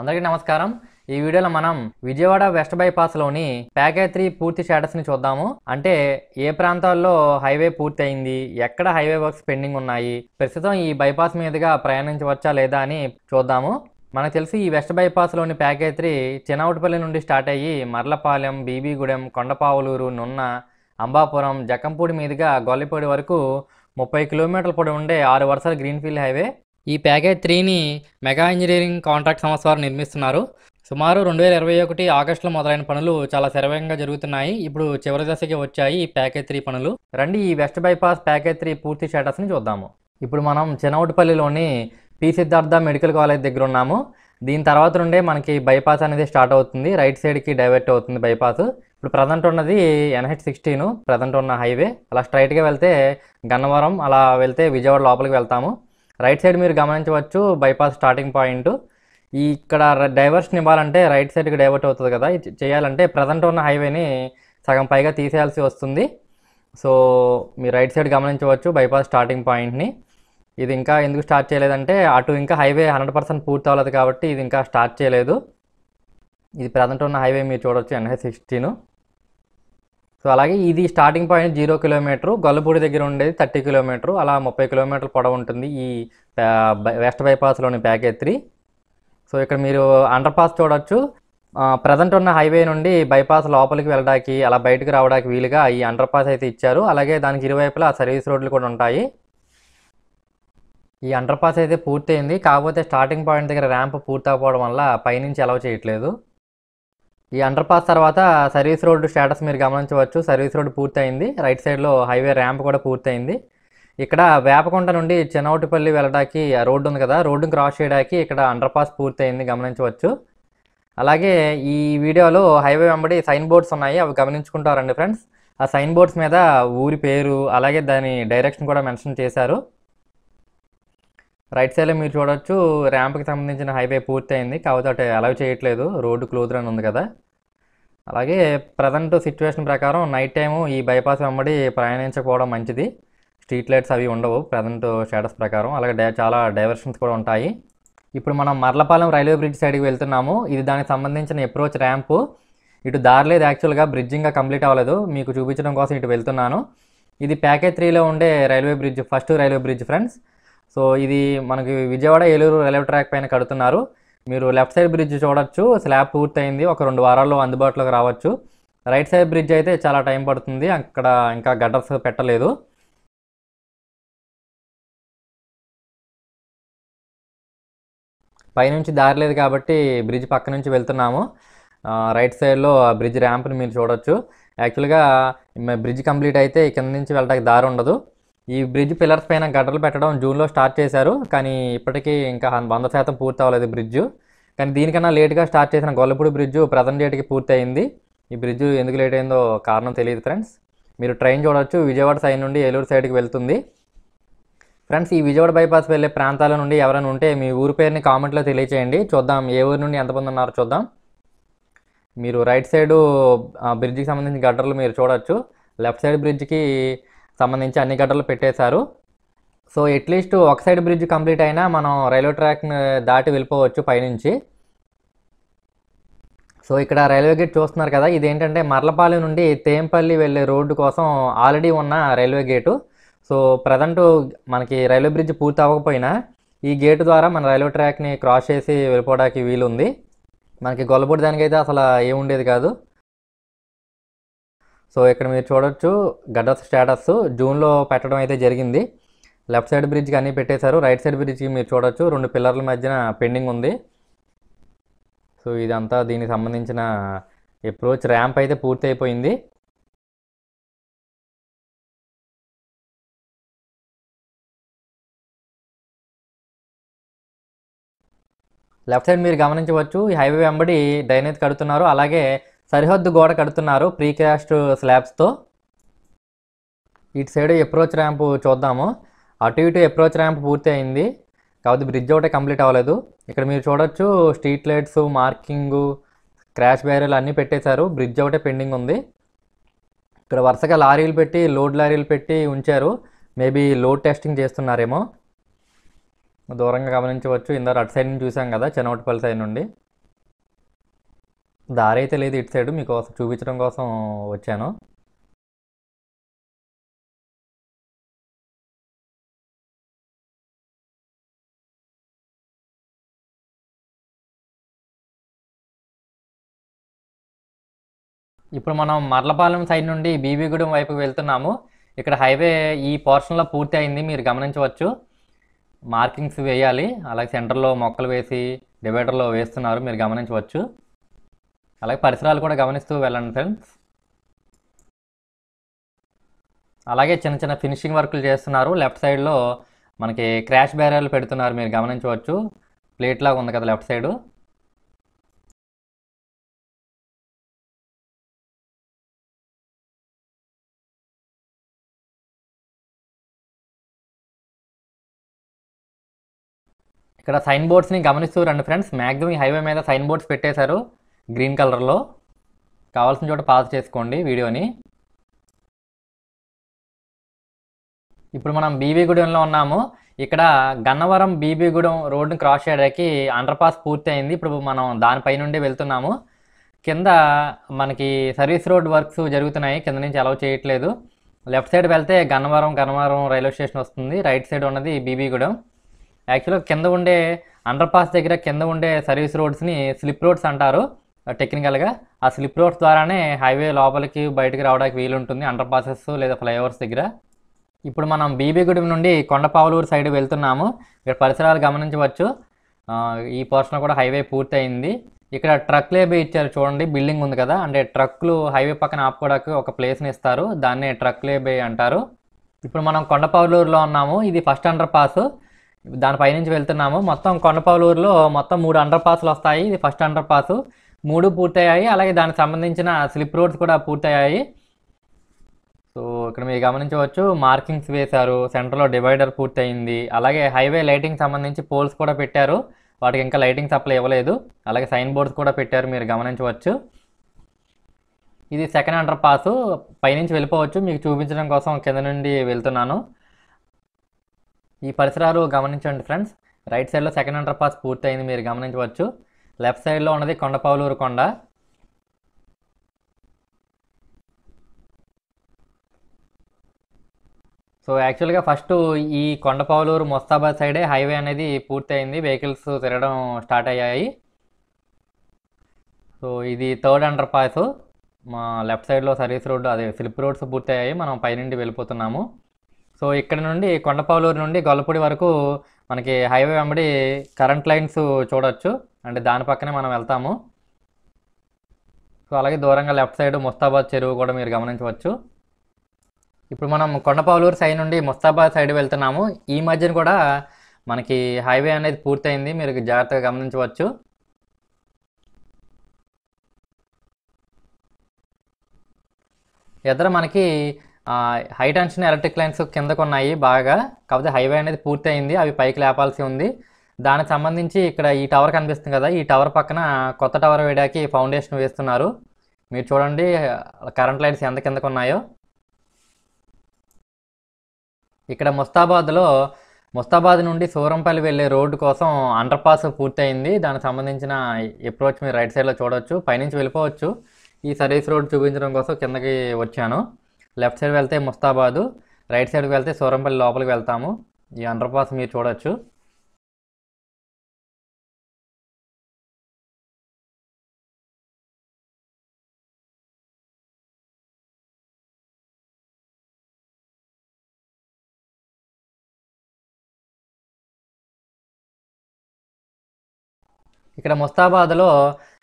అందరికీ నమస్కారం ఈ వీడియోలో మనం విజయవాడ వెస్ట్ బైపాస్లోని ప్యాకేజ్ త్రీ పూర్తి స్టేటస్ని చూద్దాము అంటే ఏ ప్రాంతాల్లో హైవే పూర్తి అయింది ఎక్కడ హైవే వర్క్స్ పెండింగ్ ఉన్నాయి ప్రస్తుతం ఈ బైపాస్ మీదుగా ప్రయాణించవచ్చా లేదా అని చూద్దాము మనకు తెలిసి ఈ వెస్ట్ బైపాస్లోని ప్యాకేజ్ త్రీ చినవుటపల్లి నుండి స్టార్ట్ అయ్యి మర్లపాలెం బీబీగూడెం కొండపావులూరు నున్న అంబాపురం జకంపూడి మీదుగా గొల్లపూడి వరకు ముప్పై కిలోమీటర్ల పొడి ఉండే ఆరు వరుసల గ్రీన్ఫీల్డ్ హైవే ఈ ప్యాకేజ్ త్రీని మెగా ఇంజనీరింగ్ కాంట్రాక్ట్ సంస్థ వారు నిర్మిస్తున్నారు సుమారు రెండు వేల ఇరవై ఒకటి ఆగస్టులో మొదలైన పనులు చాలా శరవేగంగా జరుగుతున్నాయి ఇప్పుడు చివరి దశకి వచ్చాయి ఈ ప్యాకేజ్ త్రీ పనులు రండి ఈ వెస్ట్ బైపాస్ ప్యాకేజ్ త్రీ పూర్తి స్టేటస్ని చూద్దాము ఇప్పుడు మనం చినౌటిపల్లిలోని పి సిద్ధార్థ మెడికల్ కాలేజ్ దగ్గర ఉన్నాము దీని తర్వాత నుండే మనకి బైపాస్ అనేది స్టార్ట్ అవుతుంది రైట్ సైడ్కి డైవర్ట్ అవుతుంది బైపాస్ ఇప్పుడు ప్రజెంట్ ఉన్నది ఎన్హెచ్ సిక్స్టీను ప్రజెంట్ ఉన్న హైవే అలా స్ట్రైట్గా వెళ్తే గన్నవరం అలా వెళ్తే విజయవాడ లోపలికి వెళ్తాము రైట్ సైడ్ మీరు గమనించవచ్చు బైపాస్ స్టార్టింగ్ పాయింట్ ఈ ఇక్కడ డైవర్షన్ ఇవ్వాలంటే రైట్ సైడ్కి డైవర్ట్ అవుతుంది కదా చేయాలంటే ప్రజెంట్ ఉన్న హైవేని సగం పైగా తీసేయాల్సి వస్తుంది సో మీరు రైట్ సైడ్ గమనించవచ్చు బైపాస్ స్టార్టింగ్ పాయింట్ని ఇది ఇంకా ఎందుకు స్టార్ట్ చేయలేదంటే అటు ఇంకా హైవే హండ్రెడ్ పర్సెంట్ పూర్తి అవ్వలేదు కాబట్టి ఇది ఇంకా స్టార్ట్ చేయలేదు ఇది ప్రజెంట్ ఉన్న హైవే మీరు చూడవచ్చు ఎన్హెచ్ సిక్స్టీను సో అలాగే ఇది starting point zero kilometer Gollapudi దగ్గర ఉండేది థర్టీ కిలోమీటర్ అలా ముప్పై కిలోమీటర్ల పొడవు ఉంటుంది ఈ వెస్ట్ బైపాస్లోని ప్యాకేజ్ త్రీ సో ఇక్కడ మీరు అండర్ పాస్ చూడొచ్చు ప్రజెంట్ ఉన్న హైవే నుండి బైపాస్ లోపలికి వెళ్ళడానికి అలా బయటకు రావడానికి వీలుగా ఈ అండర్ పాస్ అయితే ఇచ్చారు అలాగే దానికి ఇరువైపులా సర్వీస్ రోడ్లు కూడా ఉంటాయి ఈ అండర్ పాస్ అయితే పూర్తయింది కాకపోతే స్టార్టింగ్ పాయింట్ దగ్గర ర్యాంప్ పూర్తి అవ్వడం వల్ల పైనుంచి అలౌ చేయట్లేదు ఈ అండర్ పాస్ తర్వాత సర్వీస్ రోడ్డు స్టేటస్ మీరు గమనించవచ్చు సర్వీస్ రోడ్డు పూర్తయింది రైట్ సైడ్లో హైవే ర్యాంప్ కూడా పూర్తయింది ఇక్కడ వేపకొండ నుండి చెన్నవటిపల్లి వెళ్ళడానికి రోడ్డు ఉంది కదా రోడ్డును క్రాస్ చేయడానికి ఇక్కడ అండర్ పాస్ పూర్తయింది గమనించవచ్చు అలాగే ఈ వీడియోలో హైవే వెంబడి సైన్ బోర్డ్స్ ఉన్నాయి అవి గమనించుకుంటారండి ఫ్రెండ్స్ ఆ సైన్ బోర్డ్స్ మీద ఊరి పేరు అలాగే దాని డైరెక్షన్ కూడా మెన్షన్ చేశారు రైట్ సైడ్లో మీరు చూడొచ్చు ర్యాంప్కి సంబంధించిన హైవే పూర్తయింది కాకపోతే అటు అలౌ చేయట్లేదు రోడ్డు క్లోజర్ అని ఉంది కదా అలాగే ప్రజెంట్ సిచ్యువేషన్ ప్రకారం నైట్ టైము ఈ బైపాస్ వెంబడి ప్రయాణించకపోవడం మంచిది స్ట్రీట్ లైట్స్ అవి ఉండవు ప్రజెంట్ స్టేటస్ ప్రకారం అలాగే చాలా డైవర్షన్స్ కూడా ఉంటాయి ఇప్పుడు మనం మర్లపాలెం రైల్వే బ్రిడ్జ్ సైడ్కి వెళ్తున్నాము ఇది దానికి సంబంధించిన అప్రోచ్ ర్యాంపు ఇటు దారిలేదు యాక్చువల్గా బ్రిడ్జింగ్గా కంప్లీట్ అవ్వలేదు మీకు చూపించడం కోసం ఇటు వెళ్తున్నాను ఇది ప్యాకేజ్ త్రీలో ఉండే railway bridge first railway bridge friends so ఇది మనకి విజయవాడ ఏలూరు రైల్వే ట్రాక్ పైన కడుతున్నారు మీరు లెఫ్ట్ సైడ్ బ్రిడ్జ్ చూడొచ్చు స్లాబ్ పూర్తయింది ఒక రెండు వారాల్లో అందుబాటులోకి రావచ్చు రైట్ సైడ్ బ్రిడ్జ్ అయితే చాలా టైం పడుతుంది అక్కడ ఇంకా గడ్డర్స్ పెట్టలేదు పైనుంచి దారి లేదు కాబట్టి బ్రిడ్జ్ పక్క నుంచి వెళ్తున్నాము రైట్ సైడ్లో బ్రిడ్జ్ ర్యాంప్ని మీరు చూడొచ్చు యాక్చువల్గా బ్రిడ్జ్ కంప్లీట్ అయితే కింద నుంచి వెళ్ళడానికి దారి ఉండదు ఈ బ్రిడ్జ్ పిల్లర్స్ పైన గడ్డలు పెట్టడం జూన్లో స్టార్ట్ చేశారు కానీ ఇప్పటికీ ఇంకా వంద శాతం పూర్తి అవ్వలేదు బ్రిడ్జ్ కానీ దీనికన్నా లేట్గా స్టార్ట్ చేసిన గొల్లపూడి బ్రిడ్జ్ ప్రజెంట్ డేట్కి పూర్తి అయింది ఈ బ్రిడ్జ్ ఎందుకు లేట్ అయిందో కారణం తెలియదు ఫ్రెండ్స్ మీరు ట్రైన్ చూడవచ్చు విజయవాడ సైడ్ నుండి ఏలూరు సైడ్కి వెళ్తుంది ఫ్రెండ్స్ ఈ విజయవాడ బైపాస్ వెళ్ళే ప్రాంతాల నుండి ఎవరైనా ఉంటే మీ ఊరి పేరుని కామెంట్లో తెలియచేయండి చూద్దాం ఏ ఊరు నుండి ఎంతమంది ఉన్నారో చూద్దాం మీరు రైట్ సైడు బ్రిడ్జ్కి సంబంధించిన గడ్డలు మీరు చూడవచ్చు లెఫ్ట్ సైడ్ బ్రిడ్జ్కి సంబంధించి అన్ని గంటలు పెట్టేశారు సో అట్లీస్ట్ ఒక సైడ్ బ్రిడ్జ్ కంప్లీట్ అయినా మనం రైల్వే ట్రాక్ దాటి వెళ్ళిపోవచ్చు పైనుంచి సో ఇక్కడ రైల్వే గేట్ చూస్తున్నారు కదా ఇదేంటంటే మర్లపాలెం నుండి తేంపల్లి వెళ్ళే రోడ్డు కోసం ఆల్రెడీ ఉన్న రైల్వే గేటు సో ప్రజెంట్ మనకి రైల్వే బ్రిడ్జ్ పూర్తి అవ్వకపోయినా ఈ గేటు ద్వారా మన రైల్వే ట్రాక్ని క్రాస్ చేసి వెళ్ళిపోవడానికి వీలుంది మనకి గొల్లపూడి దానికైతే అసలు ఏముండేది కాదు సో ఇక్కడ మీరు చూడొచ్చు గడ్డ స్టేటస్ జూన్లో పెట్టడం అయితే జరిగింది లెఫ్ట్ సైడ్ బ్రిడ్జ్కి అన్నీ పెట్టేశారు రైట్ సైడ్ బ్రిడ్జ్కి మీరు చూడొచ్చు రెండు పిల్లర్ల మధ్యన పెండింగ్ ఉంది సో ఇదంతా దీనికి సంబంధించిన అప్రోచ్ ర్యాంప్ అయితే పూర్తి అయిపోయింది లెఫ్ట్ సైడ్ మీరు గమనించవచ్చు ఈ హైవే వెంబడి డ్రైనేజ్ కడుతున్నారు అలాగే సరిహద్దు గోడ కడుతున్నారు ప్రీకాస్ట్ స్లాబ్స్తో ఇటు సైడ్ అప్రోచ్ ర్యాంప్ చూద్దాము అటు ఇటు అప్రోచ్ ర్యాంప్ పూర్తి అయింది కాబట్టి బ్రిడ్జ్ ఒకటే కంప్లీట్ అవ్వలేదు ఇక్కడ మీరు చూడొచ్చు స్ట్రీట్ లైట్స్ మార్కింగ్ క్రాష్ బ్యారియర్లు అన్నీ పెట్టేశారు బ్రిడ్జ్ ఒకటే పెండింగ్ ఉంది ఇక్కడ వరుసగా లారీలు పెట్టి లోడ్ లారీలు పెట్టి ఉంచారు మేబీ లోడ్ టెస్టింగ్ చేస్తున్నారేమో దూరంగా గమనించవచ్చు ఇందరు అటు సైడ్ నుంచి చూసాం కదా చెన్నవటిపల్లి సైడ్ నుండి దారి అయితే లేదు ఇటు సైడ్ మీకోసం చూపించడం కోసం వచ్చాను ఇప్పుడు మనం మర్లపాలెం సైడ్ నుండి బీబీగూడెం వైపు వెళ్తున్నాము ఇక్కడ హైవే ఈ పోర్షన్లో పూర్తి అయింది మీరు గమనించవచ్చు మార్కింగ్స్ వేయాలి అలాగే సెంటర్లో మొక్కలు వేసి డివైడర్లో వేస్తున్నారు మీరు గమనించవచ్చు అలాగే పరిసరాలు కూడా గమనిస్తూ వెళ్ళండి ఫ్రెండ్స్ అలాగే చిన్న చిన్న ఫినిషింగ్ వర్క్లు చేస్తున్నారు లెఫ్ట్ సైడ్లో మనకి క్రాష్ బ్యారియర్లు పెడుతున్నారు మీరు గమనించవచ్చు ప్లేట్లాగా ఉంది కదా లెఫ్ట్ సైడు ఇక్కడ సైన్ బోర్డ్స్ని గమనిస్తూ రండి ఫ్రెండ్స్ మ్యాక్సిమం హైవే మీద సైన్ బోర్డ్స్ పెట్టేశారు గ్రీన్ కలర్లో కావాల్సిన చోట పాస్ చేసుకోండి వీడియోని ఇప్పుడు మనం బీబీగూడెంలో ఉన్నాము ఇక్కడ గన్నవరం బీబీగూడెం రోడ్ని క్రాస్ చేయడానికి అండర్ పాస్ పూర్తి అయింది ఇప్పుడు మనం దానిపై నుండి వెళ్తున్నాము కింద మనకి సర్వీస్ రోడ్ వర్క్స్ జరుగుతున్నాయి కింద నుంచి అలౌ చేయట్లేదు లెఫ్ట్ సైడ్ వెళ్తే గన్నవరం గన్నవరం రైల్వే స్టేషన్ వస్తుంది రైట్ సైడ్ ఉన్నది బీబీగూడెం యాక్చువల్గా కింద ఉండే అండర్ పాస్ దగ్గర కింద ఉండే సర్వీస్ రోడ్స్ని స్లిప్ రోడ్స్ అంటారు టెక్నికల్గా ఆ స్లిప్ రోడ్స్ ద్వారానే హైవే లోపలికి బయటకు రావడానికి వీలుంటుంది అండర్ పాసెస్ లేదా ఫ్లైఓవర్స్ దగ్గర ఇప్పుడు మనం బీబీగూడెం నుండి కొండపావులూరు సైడ్ వెళ్తున్నాము ఇక్కడ పరిసరాలు గమనించవచ్చు ఈ పోర్షన్ కూడా హైవే పూర్తయింది ఇక్కడ ట్రక్ లేబీ ఇచ్చారు చూడండి బిల్డింగ్ ఉంది కదా అంటే ట్రక్లు హైవే పక్కన ఆపుకోవడానికి ఒక ప్లేస్ని ఇస్తారు దాన్నే ట్రక్ లేబే అంటారు ఇప్పుడు మనం కొండపావులూరులో ఉన్నాము ఇది ఫస్ట్ అండర్ పాస్ నుంచి వెళ్తున్నాము మొత్తం కొండపావులూరులో మొత్తం మూడు అండర్ పాస్లు వస్తాయి ఇది ఫస్ట్ అండర్ పాసు మూడు పూర్తయ్యాయి అలాగే దానికి సంబంధించిన స్లిప్ రోడ్స్ కూడా పూర్తయ్యాయి సో ఇక్కడ మీరు గమనించవచ్చు మార్కింగ్స్ వేశారు సెంటర్లో డివైడర్ పూర్తయింది అలాగే హైవే లైటింగ్ సంబంధించి పోల్స్ కూడా పెట్టారు వాటికి ఇంకా లైటింగ్ సప్లై ఇవ్వలేదు అలాగే సైన్ బోర్డ్స్ కూడా పెట్టారు మీరు గమనించవచ్చు ఇది సెకండ్ అండర్ పాస్ పైనుంచి వెళ్ళిపోవచ్చు మీకు చూపించడం కోసం కింద నుండి వెళ్తున్నాను ఈ పరిసరాలు గమనించండి ఫ్రెండ్స్ రైట్ సైడ్లో సెకండ్ అండర్ పాస్ పూర్తయింది మీరు గమనించవచ్చు లెఫ్ట్ సైడ్లో ఉన్నది కొండపావులూరు కొండ సో యాక్చువల్గా ఫస్ట్ ఈ కొండపావులూరు ముస్తాబాద్ సైడే హైవే అనేది పూర్తయింది వెహికల్స్ తిరగడం స్టార్ట్ అయ్యాయి సో ఇది థర్డ్ అండర్ పాస్ మా లెఫ్ట్ సైడ్లో సర్వీస్ రోడ్డు అదే స్లిప్ రోడ్స్ పూర్తయ్యాయి మనం పైనుండి వెళ్ళిపోతున్నాము సో ఇక్కడ నుండి కొండపావులూరు నుండి గొల్లపూడి వరకు మనకి హైవే వెంబడి కరెంట్ లైన్స్ చూడవచ్చు అంటే దాని పక్కనే మనం వెళ్తాము సో అలాగే దూరంగా లెఫ్ట్ సైడ్ ముస్తాబాద్ చెరువు కూడా మీరు గమనించవచ్చు ఇప్పుడు మనం కొండపావులూరు సైడ్ నుండి ముస్తాబాద్ సైడ్ వెళ్తున్నాము ఈ మధ్యన కూడా మనకి హైవే అనేది పూర్తయింది మీరు జాగ్రత్తగా గమనించవచ్చు ఎదర మనకి హై టెన్షన్ ఎలక్ట్రిక్ లైన్స్ కింద కొన్నాయి బాగా కాకపోతే హైవే అనేది పూర్తి అయింది అవి పైకి లేపాల్సి ఉంది దానికి సంబంధించి ఇక్కడ ఈ టవర్ కనిపిస్తుంది కదా ఈ టవర్ పక్కన కొత్త టవర్ వేయడానికి ఫౌండేషన్ వేస్తున్నారు మీరు చూడండి కరెంట్ లైన్స్ ఎంత కిందకు ఉన్నాయో ఇక్కడ ముస్తాబాద్లో ముస్తాబాద్ నుండి సూరంపల్లి వెళ్ళే రోడ్డు కోసం అండర్ పాస్ పూర్తయింది దానికి సంబంధించిన ఎప్రోచ్ మీరు రైట్ సైడ్లో చూడవచ్చు పైనుంచి వెళ్ళిపోవచ్చు ఈ సర్వీస్ రోడ్ చూపించడం కోసం కిందకి వచ్చాను లెఫ్ట్ సైడ్ వెళ్తే ముస్తాబాదు రైట్ సైడ్కి వెళ్తే సూరంపల్లి లోపలికి వెళ్తాము ఈ అండర్ పాస్ మీరు చూడొచ్చు ఇక్కడ ముస్తాబాద్లో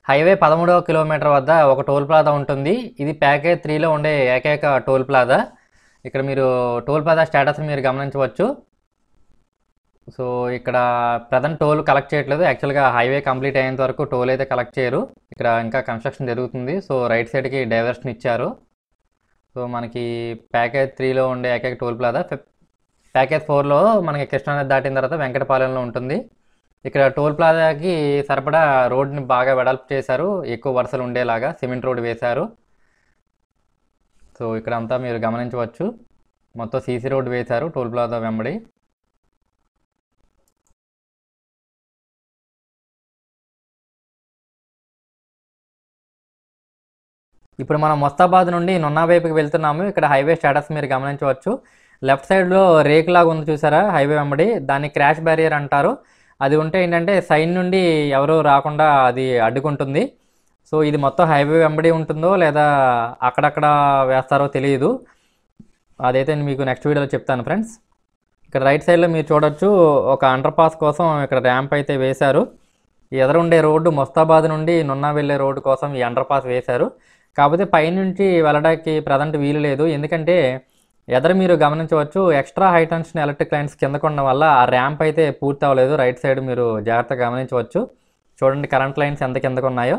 హైవే పదమూడవ కిలోమీటర్ వద్ద ఒక టోల్ ప్లాజా ఉంటుంది ఇది ప్యాకేజ్ త్రీలో ఉండే ఏకైక టోల్ ప్లాజా ఇక్కడ మీరు టోల్ ప్లాజా స్టేటస్ని మీరు గమనించవచ్చు సో ఇక్కడ ప్రజెంట్ టోల్ కలెక్ట్ చేయట్లేదు యాక్చువల్గా హైవే కంప్లీట్ అయ్యేంత వరకు టోల్ అయితే కలెక్ట్ చేయరు ఇక్కడ ఇంకా కన్స్ట్రక్షన్ జరుగుతుంది సో రైట్ సైడ్కి డైవర్షన్ ఇచ్చారు సో మనకి ప్యాకేజ్ త్రీలో ఉండే ఏకైక టోల్ ప్లాజా ప్యాకేజ్ ఫోర్లో మనకి కృష్ణానది దాటిన తర్వాత వెంకటపాలెంలో ఉంటుంది ఇక్కడ టోల్ ప్లాజాకి సరిపడా రోడ్ని బాగా వెడల్పు చేశారు ఎక్కువ వరుసలు ఉండేలాగా సిమెంట్ రోడ్ వేశారు సో ఇక్కడ అంతా మీరు గమనించవచ్చు మొత్తం సీసీ రోడ్ వేశారు టోల్ ప్లాజా వెంబడి ఇప్పుడు మనం మొస్తాబాద్ నుండి నున్నా వైపుకి వెళ్తున్నాము ఇక్కడ హైవే స్టేటస్ మీరు గమనించవచ్చు లెఫ్ట్ సైడ్లో రేక్ లాగా ఉంది చూసారా హైవే వెంబడి దాన్ని క్రాష్ బ్యారియర్ అంటారు అది ఉంటే ఏంటంటే సైన్ నుండి ఎవరు రాకుండా అది అడ్డుకుంటుంది సో ఇది మొత్తం హైవే వెంబడి ఉంటుందో లేదా అక్కడక్కడ వేస్తారో తెలియదు అదైతే మీకు నెక్స్ట్ వీడియోలో చెప్తాను ఫ్రెండ్స్ ఇక్కడ రైట్ సైడ్లో మీరు చూడొచ్చు ఒక అండర్ పాస్ కోసం ఇక్కడ ర్యాంప్ అయితే వేశారు ఎదురుండే రోడ్డు ముస్తాబాద్ నుండి నున్నా వెళ్ళే రోడ్డు కోసం ఈ అండర్ పాస్ వేశారు కాకపోతే పైనుంచి వెళ్ళడానికి ప్రజెంట్ వీలు లేదు ఎందుకంటే ఎదర మీరు గమనించవచ్చు extra high tension electric lines కిందకు ఉండడం వల్ల ఆ ర్యాంప్ అయితే పూర్తి అవ్వలేదు రైట్ సైడ్ మీరు జాగ్రత్తగా గమనించవచ్చు చూడండి కరెంట్ లైన్స్ ఎంత కిందకు ఉన్నాయో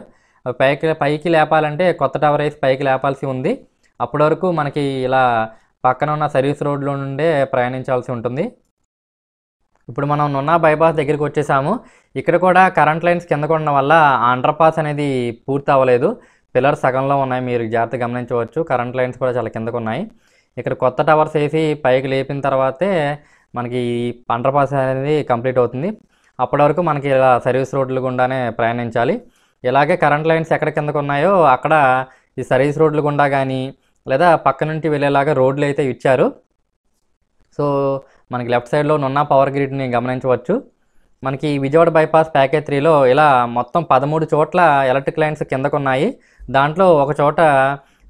పైకి పైకి లేపాలంటే కొత్త టవర్ వేసి పైకి లేపాల్సి ఉంది అప్పటి వరకు మనకి ఇలా పక్కన ఉన్న సర్వీస్ రోడ్లో నుండే ప్రయాణించాల్సి ఉంటుంది ఇప్పుడు మనం నున్నా బైపాస్ దగ్గరికి వచ్చేసాము ఇక్కడ కూడా కరెంట్ లైన్స్ కిందకు ఉండడం వల్ల అండర్ పాస్ అనేది పూర్తి అవ్వలేదు పిల్లర్ సగంలో ఉన్నాయి మీరు జాగ్రత్త గమనించవచ్చు కరెంట్ లైన్స్ కూడా చాలా కిందకు ఉన్నాయి ఇక్కడ కొత్త టవర్స్ వేసి పైకి లేపిన తర్వాతే మనకి ఈ పండ్రపాస అనేది కంప్లీట్ అవుతుంది అప్పటి వరకు మనకి ఇలా సర్వీస్ రోడ్లు గుండానే ప్రయాణించాలి ఇలాగే కరెంట్ లైన్స్ ఎక్కడ కిందకు ఉన్నాయో అక్కడ ఈ సర్వీస్ రోడ్లు గుండా కానీ లేదా పక్క నుండి వెళ్ళేలాగా రోడ్లు అయితే ఇచ్చారు సో మనకి లెఫ్ట్ సైడ్లో ఉన్న పవర్ గ్రిడ్ని గమనించవచ్చు మనకి విజయవాడ బైపాస్ ప్యాకేజ్ త్రీలో ఇలా మొత్తం పదమూడు చోట్ల ఎలక్ట్రిక్ లైన్స్ కిందకు ఉన్నాయి దాంట్లో ఒక చోట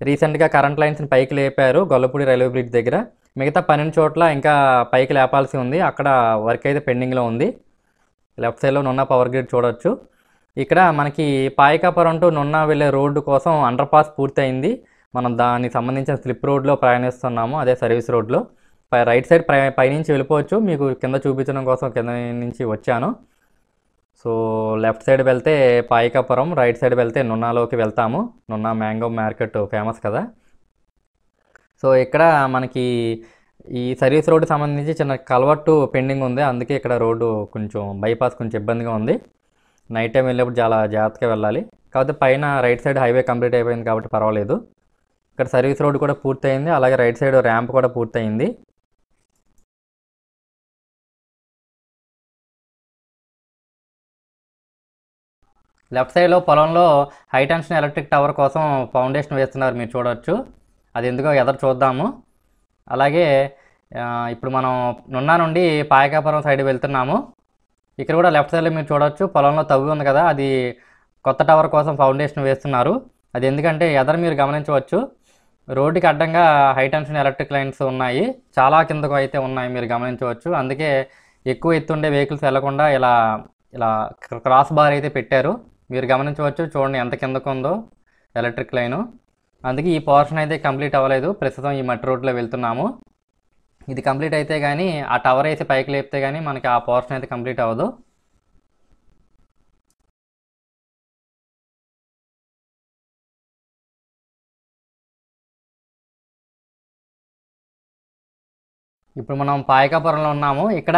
రీసెంట్గా కరెంట్ లైన్స్ని పైకి లేపారు గొల్లపూడి రైల్వే బ్రిడ్జ్ దగ్గర మిగతా పన్నెండు చోట్ల ఇంకా పైకి లేపాల్సి ఉంది అక్కడ వర్క్ అయితే పెండింగ్లో ఉంది లెఫ్ట్ సైడ్లో నున్న పవర్ గ్రిడ్ చూడొచ్చు ఇక్కడ మనకి పాయకాపురం టు నున్న వెళ్ళే రోడ్డు కోసం అండర్ పాస్ పూర్తయింది మనం దానికి సంబంధించిన స్లిప్ రోడ్లో ప్రయాణిస్తున్నాము అదే సర్వీస్ రోడ్లో రైట్ సైడ్ పై పైనుంచి వెళ్ళిపోవచ్చు మీకు కింద చూపించడం కోసం కింద నుంచి వచ్చాను సో లెఫ్ట్ సైడ్ వెళ్తే పాయికాపురం రైట్ సైడ్ వెళ్తే నున్నాలోకి వెళ్తాము నున్నా మ్యాంగో మార్కెట్ ఫేమస్ కదా సో ఇక్కడ మనకి ఈ సర్వీస్ రోడ్డు సంబంధించి చిన్న కలవట్టు పెండింగ్ ఉంది అందుకే ఇక్కడ రోడ్డు కొంచెం బైపాస్ కొంచెం ఇబ్బందిగా ఉంది నైట్ టైం వెళ్ళేప్పుడు చాలా జాగ్రత్తగా వెళ్ళాలి కాకపోతే పైన రైట్ సైడ్ హైవే కంప్లీట్ అయిపోయింది కాబట్టి పర్వాలేదు ఇక్కడ సర్వీస్ రోడ్ కూడా పూర్తయింది అలాగే రైట్ సైడ్ ర్యాంప్ కూడా పూర్తయింది లెఫ్ట్ సైడ్లో పొలంలో హై టెన్షన్ ఎలక్ట్రిక్ టవర్ కోసం ఫౌండేషన్ వేస్తున్నారు మీరు చూడవచ్చు అది ఎందుకో ఎదురు చూద్దాము అలాగే ఇప్పుడు మనం నున్న నుండి పాయకాపురం సైడ్ వెళ్తున్నాము ఇక్కడ కూడా లెఫ్ట్ సైడ్లో మీరు చూడవచ్చు పొలంలో తవ్వి ఉంది కదా అది కొత్త టవర్ కోసం ఫౌండేషన్ వేస్తున్నారు అది ఎందుకంటే ఎదరు మీరు గమనించవచ్చు రోడ్డుకి అడ్డంగా హై టెన్షన్ ఎలక్ట్రిక్ లైన్స్ ఉన్నాయి చాలా కిందకు అయితే ఉన్నాయి మీరు గమనించవచ్చు అందుకే ఎక్కువ ఎత్తుండే వెహికల్స్ వెళ్లకుండా ఇలా ఇలా క్రాస్ బార్ అయితే పెట్టారు మీరు గమనించవచ్చు చూడండి ఎంత కిందకు ఉందో ఎలక్ట్రిక్ లైను అందుకే ఈ పోర్షన్ అయితే కంప్లీట్ అవ్వలేదు ప్రస్తుతం ఈ మట్టి రోడ్లో వెళ్తున్నాము ఇది కంప్లీట్ అయితే కానీ ఆ టవర్ అయితే పైకి లేపితే కానీ మనకి ఆ పోర్షన్ అయితే కంప్లీట్ అవ్వదు ఇప్పుడు మనం పాయకాపురంలో ఉన్నాము ఇక్కడ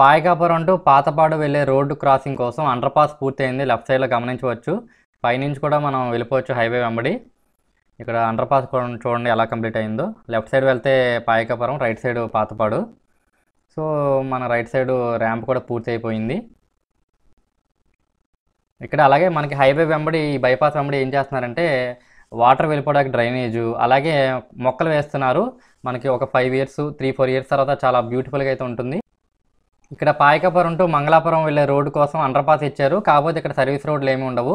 పాయకాపురం టు పాతపాడు వెళ్ళే రోడ్డు క్రాసింగ్ కోసం అండర్ పాస్ పూర్తయింది లెఫ్ట్ సైడ్లో గమనించవచ్చు పైనుంచి కూడా మనం వెళ్ళిపోవచ్చు హైవే వెంబడి ఇక్కడ అండర్ పాస్ చూడండి ఎలా కంప్లీట్ అయిందో లెఫ్ట్ సైడ్ వెళ్తే Payakapuram right side Patapadu so మన రైట్ సైడ్ ర్యాంప్ కూడా పూర్తి అయిపోయింది ఇక్కడ అలాగే మనకి హైవే వెంబడి బైపాస్ వెంబడి ఏం చేస్తున్నారంటే వాటర్ వెళ్ళిపోవడానికి డ్రైనేజు అలాగే మొక్కలు వేస్తున్నారు మనకి ఒక five years three four years తర్వాత చాలా బ్యూటిఫుల్గా అయితే ఉంటుంది ఇక్కడ పాయకపురం టు మంగళాపురం వెళ్ళే రోడ్డు కోసం అండర్ పాస్ ఇచ్చారు కాకపోతే ఇక్కడ సర్వీస్ రోడ్లు ఏమి ఉండవు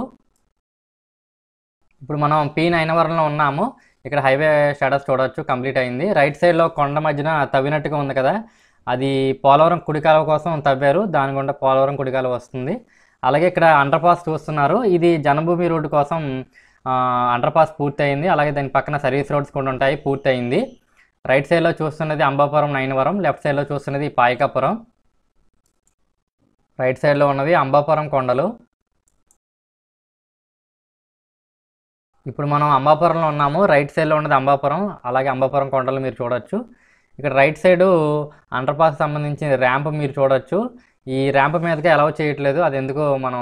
ఇప్పుడు మనం పీ నైనవరంలో ఉన్నాము ఇక్కడ హైవే స్టేటస్ చూడవచ్చు కంప్లీట్ అయింది రైట్ సైడ్లో కొండ మధ్యన తవ్వినట్టుగా ఉంది కదా అది పోలవరం కుడికాల కోసం తవ్వారు దాని గుండా పోలవరం కుడికాల వస్తుంది అలాగే ఇక్కడ అండర్ పాస్ చూస్తున్నారు ఇది జనభూమి రోడ్డు కోసం అండర్ పాస్ పూర్తయింది అలాగే దాని పక్కన సర్వీస్ రోడ్స్ కూడా ఉంటాయి పూర్తయింది రైట్ సైడ్లో చూస్తున్నది అంబాపురం నైన్వరం లెఫ్ట్ సైడ్లో చూస్తున్నది పాయకాపురం రైట్ సైడ్లో ఉన్నది అంబాపురం కొండలు ఇప్పుడు మనం అంబాపురంలో ఉన్నాము రైట్ సైడ్లో ఉన్నది అంబాపురం అలాగే అంబాపురం కొండలు మీరు చూడొచ్చు ఇక్కడ రైట్ సైడు అండర్పాస్ సంబంధించిన ర్యాంప్ మీరు చూడొచ్చు ఈ ర్యాంప్ మీదకి అలౌ చేయట్లేదు అది ఎందుకు మనం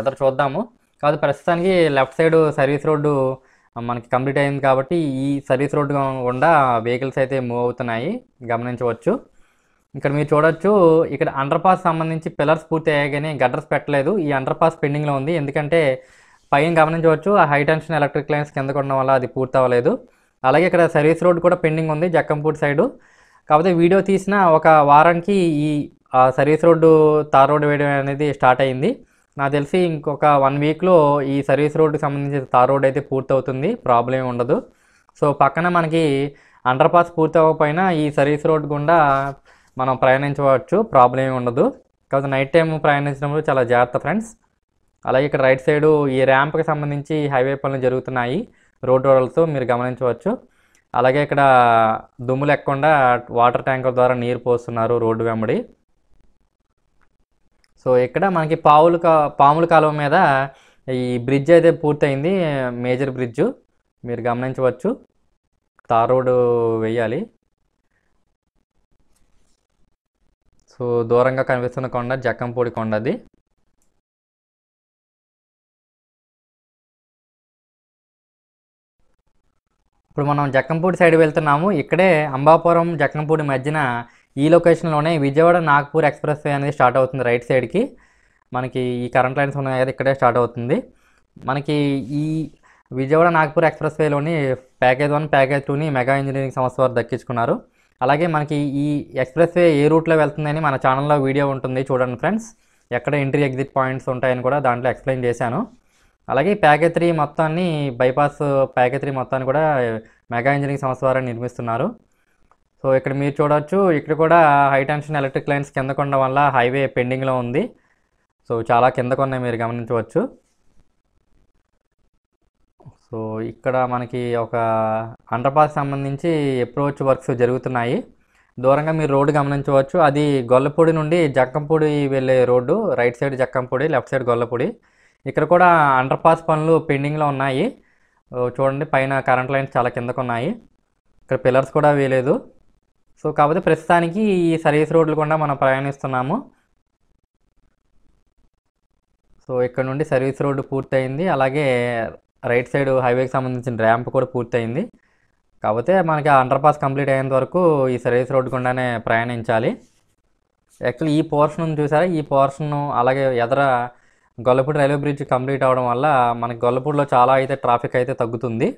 ఎదురు చూద్దాము కాదు ప్రస్తుతానికి లెఫ్ట్ సైడ్ సర్వీస్ రోడ్డు మనకి కంప్లీట్ అయింది కాబట్టి ఈ సర్వీస్ రోడ్డు గుండా వెహికల్స్ అయితే మూవ్ అవుతున్నాయి గమనించవచ్చు ఇక్కడ మీరు చూడొచ్చు ఇక్కడ అండర్ పాస్ సంబంధించి పిల్లర్స్ పూర్తి అయ్యాయి కానీ గడ్డర్స్ పెట్టలేదు ఈ అండర్ పాస్ పెండింగ్లో ఉంది ఎందుకంటే పైన గమనించవచ్చు ఆ హై టెన్షన్ ఎలక్ట్రిక్ లైన్స్ కింద కొండడం వల్ల అది పూర్తి అవ్వలేదు అలాగే ఇక్కడ సర్వీస్ రోడ్ కూడా పెండింగ్ ఉంది జక్కంపూర్ సైడు కాకపోతే వీడియో తీసిన ఒక వారానికి ఈ సర్వీస్ రోడ్డు తార్ రోడ్డు వేయడం అనేది స్టార్ట్ అయింది నాకు తెలిసి ఇంకొక వన్ వీక్లో ఈ సర్వీస్ రోడ్డుకి సంబంధించి తార్ రోడ్ అయితే పూర్తవుతుంది ప్రాబ్లం ఉండదు సో పక్కన మనకి అండర్ పాస్ పూర్తి అవ్వకపోయినా ఈ సర్వీస్ రోడ్ గుండా మనం ప్రయాణించవచ్చు ప్రాబ్లం ఏమి ఉండదు కాకపోతే నైట్ టైం ప్రయాణించడంలో చాలా జాగ్రత్త ఫ్రెండ్స్ అలాగే ఇక్కడ రైట్ సైడు ఈ ర్యాంప్కి సంబంధించి హైవే పనులు జరుగుతున్నాయి రోడ్ రోడ్లతో మీరు గమనించవచ్చు అలాగే ఇక్కడ దుమ్ము లేకుండా వాటర్ ట్యాంకర్ ద్వారా నీరు పోస్తున్నారు రోడ్డు వెంబడి సో ఇక్కడ మనకి పావులు పాముల కాలువ మీద ఈ బ్రిడ్జ్ అయితే పూర్తయింది మేజర్ బ్రిడ్జ్ మీరు గమనించవచ్చు తార్ రోడ్డు వేయాలి సో దూరంగా కనిపిస్తున్న కొండ జక్కంపూడి కొండ అది ఇప్పుడు మనం జక్కంపూడి సైడ్ వెళ్తున్నాము ఇక్కడే అంబాపురం జక్కంపూడి మధ్యన ఈ లొకేషన్లోనే విజయవాడ నాగ్పూర్ ఎక్స్ప్రెస్ వే అనేది స్టార్ట్ అవుతుంది రైట్ సైడ్కి మనకి ఈ కరెంట్ లైన్స్ ఉన్నాయి కదా ఇక్కడే స్టార్ట్ అవుతుంది మనకి ఈ విజయవాడ నాగ్పూర్ ఎక్స్ప్రెస్ వేలోని ప్యాకేజ్ వన్ ప్యాకేజ్ టూని మెగా ఇంజనీరింగ్ సంస్థ వారు దక్కించుకున్నారు అలాగే మనకి ఈ ఎక్స్ప్రెస్ వే ఏ రూట్లో వెళ్తుందని మన ఛానల్లో వీడియో ఉంటుంది చూడండి ఫ్రెండ్స్ ఎక్కడ ఎంట్రీ ఎగ్జిట్ పాయింట్స్ ఉంటాయని కూడా దాంట్లో ఎక్స్ప్లెయిన్ చేశాను అలాగే ప్యాకేజ్ త్రీ మొత్తాన్ని బైపాస్ ప్యాకేజ్ త్రీ మొత్తాన్ని కూడా మెగా ఇంజనీరింగ్ సంస్థ ద్వారా నిర్మిస్తున్నారు సో ఇక్కడ మీరు చూడవచ్చు ఇక్కడ కూడా హై టెన్షన్ ఎలక్ట్రిక్ లైన్స్ కింద కొనడం వల్ల హైవే పెండింగ్లో ఉంది సో చాలా కింద కొన్నాయి మీరు గమనించవచ్చు సో ఇక్కడ మనకి ఒక అండర్పాస్ సంబంధించి అప్రోచ్ వర్క్స్ జరుగుతున్నాయి దూరంగా మీరు రోడ్డు గమనించవచ్చు అది గొల్లపూడి నుండి జక్కంపూడి వెళ్ళే road right side Jakkampudi left side Gollapudi ఇక్కడ కూడా అండర్ పాస్ పనులు పెండింగ్లో ఉన్నాయి చూడండి పైన కరెంట్ లైన్స్ చాలా కిందకు ఉన్నాయి ఇక్కడ పిల్లర్స్ కూడా వేయలేదు సో కాకపోతే ప్రస్తుతానికి ఈ సర్వీస్ రోడ్లు కూడా మనం ప్రయాణిస్తున్నాము సో ఇక్కడ నుండి సర్వీస్ రోడ్డు పూర్తయింది అలాగే రైట్ సైడ్ హైవేకి సంబంధించిన ర్యాంప్ కూడా పూర్తయింది కాకపోతే మనకి అండర్ పాస్ కంప్లీట్ అయ్యేంత వరకు ఈ సర్వీస్ రోడ్ గుండానే ప్రయాణించాలి యాక్చువల్ ఈ పోర్షన్ చూసారా ఈ పోర్షన్ అలాగే ఎదర గొల్లపూడి రైల్వే బ్రిడ్జ్ కంప్లీట్ అవడం వల్ల మనకి గొల్లపూడిలో చాలా అయితే ట్రాఫిక్ అయితే తగ్గుతుంది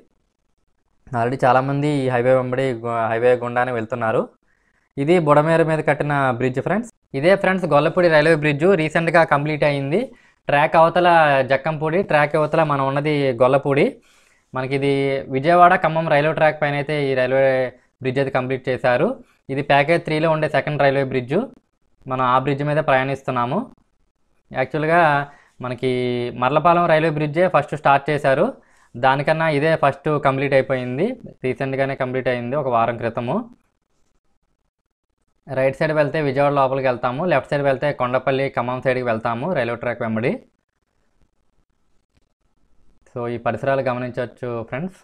ఆల్రెడీ చాలామంది ఈ హైవే వెంబడి హైవే గుండానే వెళ్తున్నారు ఇది బుడమేరు మీద కట్టిన బ్రిడ్జ్ ఫ్రెండ్స్ ఇదే ఫ్రెండ్స్ గొల్లపూడి రైల్వే బ్రిడ్జ్ రీసెంట్గా కంప్లీట్ అయింది ట్రాక్ అవతల జక్కంపూడి ట్రాక్ అవతల మనం ఉన్నది గొల్లపూడి మనకి ఇది విజయవాడ ఖమ్మం రైల్వే ట్రాక్ పైన అయితే ఈ రైల్వే బ్రిడ్జ్ అయితే కంప్లీట్ చేశారు ఇది ప్యాకేజ్ త్రీలో ఉండే సెకండ్ రైల్వే బ్రిడ్జు మనం ఆ బ్రిడ్జ్ మీద ప్రయాణిస్తున్నాము యాక్చువల్గా మనకి మర్లపాలెం రైల్వే బ్రిడ్జే ఫస్ట్ స్టార్ట్ చేశారు దానికన్నా ఇదే ఫస్ట్ కంప్లీట్ అయిపోయింది రీసెంట్గానే కంప్లీట్ అయింది ఒక వారం క్రితము రైట్ సైడ్ వెళ్తే విజయవాడ లోపలికి వెళ్తాము లెఫ్ట్ సైడ్ వెళ్తే కొండపల్లి ఖమ్మం సైడ్కి వెళ్తాము రైల్వే ట్రాక్ వెంబడి సో ఈ పరిసరాలు గమనించవచ్చు ఫ్రెండ్స్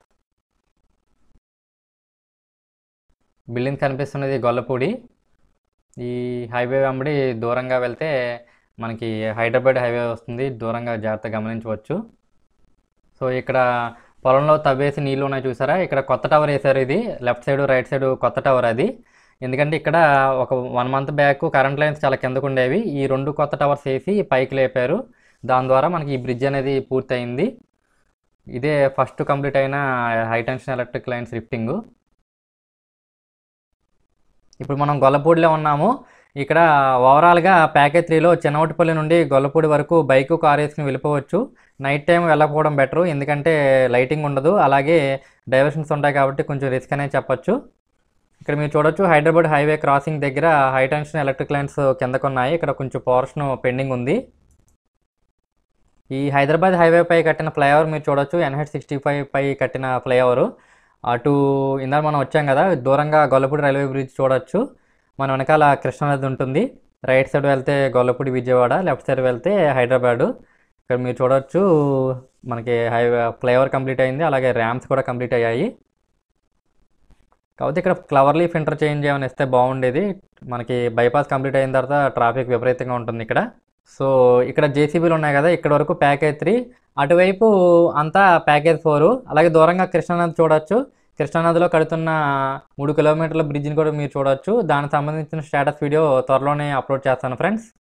బిల్డింగ్ కనిపిస్తున్నది గొల్లపూడి ఈ హైవే వెంబడి దూరంగా వెళ్తే మనకి హైదరాబాద్ హైవే వస్తుంది దూరంగా జాగ్రత్త గమనించవచ్చు సో ఇక్కడ పొలంలో తవ్వేసి నీళ్ళు ఉన్నాయి చూసారా ఇక్కడ కొత్త టవర్ వేసారు ఇది లెఫ్ట్ సైడ్ రైట్ సైడ్ కొత్త టవర్ అది ఎందుకంటే ఇక్కడ ఒక one month back current lines చాలా కిందకు ఉండేవి ఈ రెండు కొత్త టవర్స్ వేసి పైకి లేపారు దాని ద్వారా మనకి ఈ బ్రిడ్జ్ అనేది పూర్తయింది ఇదే ఫస్ట్ కంప్లీట్ అయిన high tension electric lines lifting ఇప్పుడు మనం గొల్లపూడిలో ఉన్నాము ఇక్కడ ఓవరాల్గా ప్యాకేజ్ త్రీలో చిన్నవటిపల్లి నుండి గొల్లపూడి వరకు బైకు కార్ వేసుకుని వెళ్ళిపోవచ్చు నైట్ టైం వెళ్ళకపోవడం బెటరు ఎందుకంటే లైటింగ్ ఉండదు అలాగే డైవర్షన్స్ ఉంటాయి కాబట్టి కొంచెం రిస్క్ అనే చెప్పచ్చు ఇక్కడ మీరు చూడొచ్చు హైదరాబాద్ హైవే క్రాసింగ్ దగ్గర హై టెన్షన్ ఎలక్ట్రిక్ లైన్స్ కిందకున్నాయి ఇక్కడ కొంచెం పోర్షన్ పెండింగ్ ఉంది ఈ హైదరాబాద్ హైవే పై కట్టిన ఫ్లైఓవర్ మీరు చూడొచ్చు ఎన్హెచ్ సిక్స్టీ ఫైవ్ పై కట్టిన ఫ్లైఓవర్ అటు ఇందా మనం వచ్చాం కదా దూరంగా గొల్లపూడి రైల్వే బ్రిడ్జ్ చూడొచ్చు మన వెనకాల కృష్ణానది ఉంటుంది రైట్ సైడ్ వెళ్తే గొల్లపూడి విజయవాడ లెఫ్ట్ సైడ్ వెళ్తే హైదరాబాద్ ఇక్కడ మీరు చూడొచ్చు మనకి హైవే ఫ్లైఓవర్ కంప్లీట్ అయింది అలాగే ర్యామ్స్ కూడా కంప్లీట్ అయ్యాయి కాకపోతే ఇక్కడ ఫ్లవర్ లీఫ్ చేంజ్ ఏమైనా ఇస్తే బాగుండేది మనకి బైపాస్ కంప్లీట్ అయిన తర్వాత ట్రాఫిక్ విపరీతంగా ఉంటుంది ఇక్కడ సో ఇక్కడ జేసీబీలు ఉన్నాయి కదా ఇక్కడ వరకు ప్యాకేజ్ త్రీ అటువైపు అంతా ప్యాకేజ్ ఫోర్ అలాగే దూరంగా కృష్ణానది చూడొచ్చు కృష్ణానదిలో కడుతున్న మూడు కిలోమీటర్ల బ్రిడ్జ్ని కూడా మీరు చూడొచ్చు దానికి సంబంధించిన స్టేటస్ వీడియో త్వరలోనే అప్లోడ్ చేస్తాను ఫ్రెండ్స్